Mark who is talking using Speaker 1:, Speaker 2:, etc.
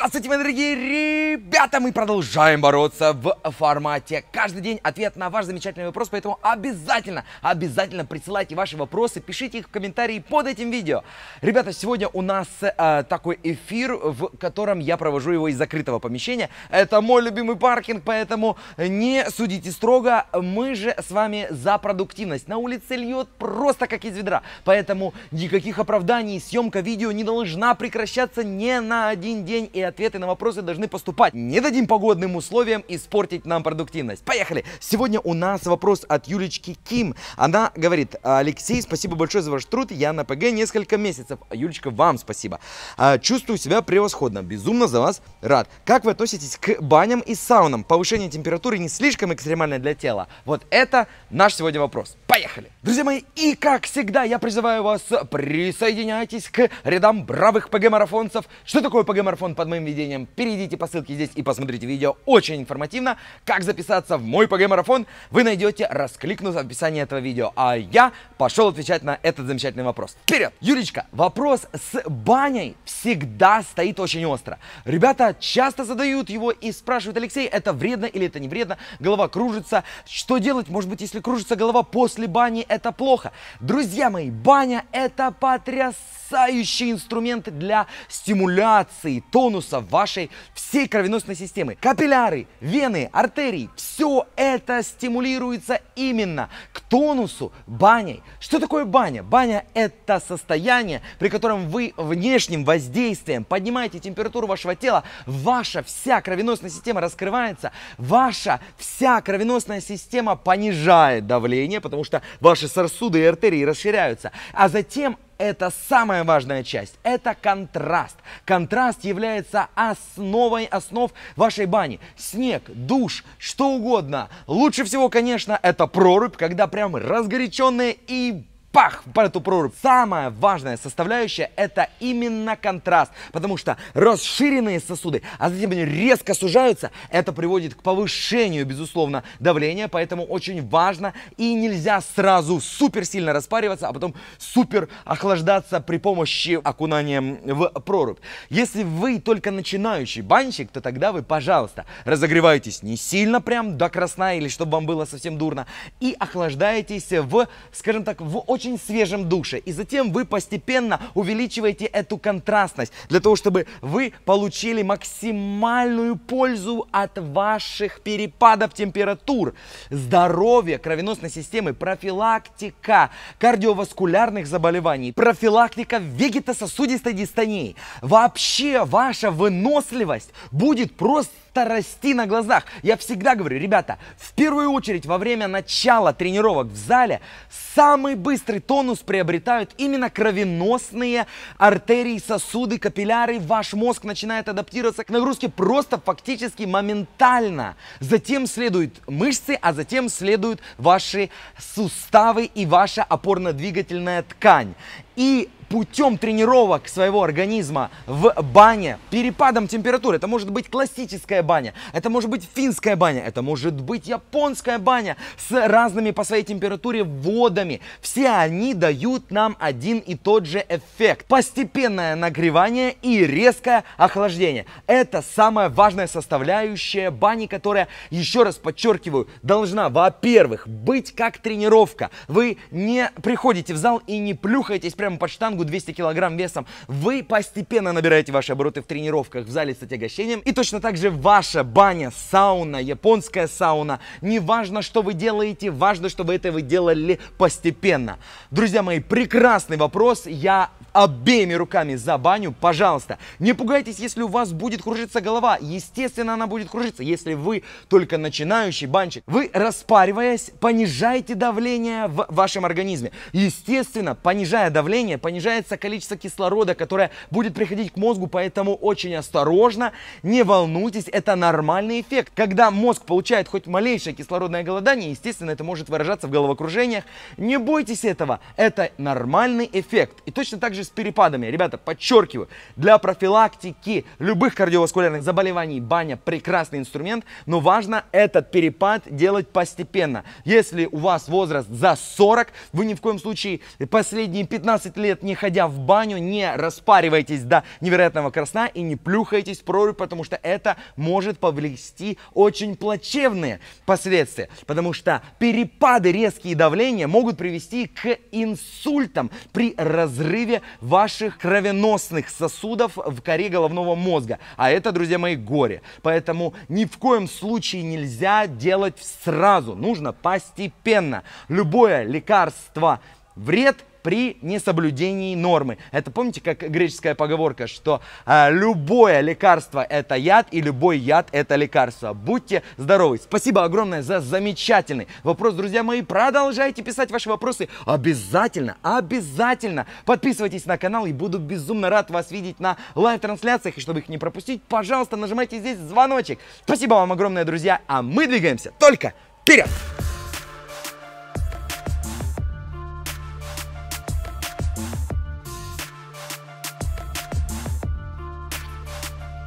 Speaker 1: Здравствуйте, мои дорогие ребята! Мы продолжаем бороться в формате «Каждый день ответ на ваш замечательный вопрос», поэтому обязательно, обязательно присылайте ваши вопросы, пишите их в комментарии под этим видео. Ребята, сегодня у нас э, такой эфир, в котором я провожу его из закрытого помещения. Это мой любимый паркинг, поэтому не судите строго, мы же с вами за продуктивность. На улице льет просто как из ведра, поэтому никаких оправданий, съемка видео не должна прекращаться ни на один день, и ответы на вопросы должны поступать. Не дадим погодным условиям испортить нам продуктивность. Поехали! Сегодня у нас вопрос от Юлечки Ким. Она говорит, Алексей, спасибо большое за ваш труд, я на ПГ несколько месяцев. Юлечка, вам спасибо. «А, чувствую себя превосходно, безумно за вас рад. Как вы относитесь к баням и саунам? Повышение температуры не слишком экстремальное для тела? Вот это наш сегодня вопрос. Поехали! Друзья мои, и как всегда я призываю вас присоединяйтесь к рядам бравых ПГ-марафонцев. Что такое ПГ-марафон под моим моим видением, перейдите по ссылке здесь и посмотрите видео. Очень информативно. Как записаться в мой ПГ-марафон, вы найдете, раскликнув описание этого видео. А я пошел отвечать на этот замечательный вопрос. Вперед! Юлечка, вопрос с баней всегда стоит очень остро. Ребята часто задают его и спрашивают, Алексей, это вредно или это не вредно? Голова кружится. Что делать? Может быть, если кружится голова после бани, это плохо. Друзья мои, баня это потрясающий инструмент для стимуляции, тонус корпуса вашей всей кровеносной системы. Капилляры, вены, артерии, все это стимулируется именно к тонусу баней. Что такое баня? Баня – это состояние, при котором вы внешним воздействием поднимаете температуру вашего тела, ваша вся кровеносная система раскрывается, ваша вся кровеносная система понижает давление, потому что ваши сосуды и артерии расширяются, а затем это самая важная часть. Это контраст. Контраст является основой основ вашей бани. Снег, душ, что угодно. Лучше всего, конечно, это прорубь, когда прям разгоряченные и пах в эту прорубь. Самая важная составляющая это именно контраст, потому что расширенные сосуды, а затем они резко сужаются, это приводит к повышению, безусловно, давления, поэтому очень важно и нельзя сразу супер сильно распариваться, а потом супер охлаждаться при помощи окунания в прорубь. Если вы только начинающий банщик, то тогда вы, пожалуйста, разогреваетесь не сильно прям до красна или чтобы вам было совсем дурно и охлаждаетесь в, скажем так, в очень очень свежем душе. И затем вы постепенно увеличиваете эту контрастность для того, чтобы вы получили максимальную пользу от ваших перепадов температур, здоровья кровеносной системы, профилактика кардиоваскулярных заболеваний, профилактика вегетососудистой дистонии. Вообще ваша выносливость будет просто расти на глазах. Я всегда говорю, ребята, в первую очередь во время начала тренировок в зале самый быстрый тонус приобретают именно кровеносные артерии, сосуды, капилляры. Ваш мозг начинает адаптироваться к нагрузке просто фактически моментально. Затем следуют мышцы, а затем следуют ваши суставы и ваша опорно-двигательная ткань. И путем тренировок своего организма в бане, перепадом температур. Это может быть классическая баня, это может быть финская баня, это может быть японская баня с разными по своей температуре водами. Все они дают нам один и тот же эффект. Постепенное нагревание и резкое охлаждение. Это самая важная составляющая бани, которая, еще раз подчеркиваю, должна, во-первых, быть как тренировка. Вы не приходите в зал и не плюхаетесь прямо под штангу, штангу 200 килограмм весом, вы постепенно набираете ваши обороты в тренировках в зале с отягощением. И точно так же ваша баня, сауна, японская сауна. Не важно, что вы делаете, важно, чтобы это вы делали постепенно. Друзья мои, прекрасный вопрос. Я обеими руками за баню, пожалуйста. Не пугайтесь, если у вас будет кружиться голова. Естественно, она будет кружиться, если вы только начинающий банчик. Вы, распариваясь, понижаете давление в вашем организме. Естественно, понижая давление, понижается количество кислорода, которое будет приходить к мозгу, поэтому очень осторожно, не волнуйтесь, это нормальный эффект. Когда мозг получает хоть малейшее кислородное голодание, естественно, это может выражаться в головокружениях. Не бойтесь этого, это нормальный эффект. И точно так же также с перепадами. Ребята, подчеркиваю, для профилактики любых кардиоваскулярных заболеваний баня прекрасный инструмент, но важно этот перепад делать постепенно. Если у вас возраст за 40, вы ни в коем случае последние 15 лет не ходя в баню, не распаривайтесь до невероятного красна и не плюхайтесь в прорубь, потому что это может повлечь очень плачевные последствия, потому что перепады резкие давления могут привести к инсультам при разрыве ваших кровеносных сосудов в коре головного мозга. А это, друзья мои, горе. Поэтому ни в коем случае нельзя делать сразу. Нужно постепенно. Любое лекарство вред – при несоблюдении нормы. Это помните, как греческая поговорка, что э, любое лекарство это яд и любой яд это лекарство. Будьте здоровы. Спасибо огромное за замечательный вопрос, друзья мои. Продолжайте писать ваши вопросы. Обязательно, обязательно подписывайтесь на канал и буду безумно рад вас видеть на лайв-трансляциях. И чтобы их не пропустить, пожалуйста, нажимайте здесь звоночек. Спасибо вам огромное, друзья. А мы двигаемся только вперед!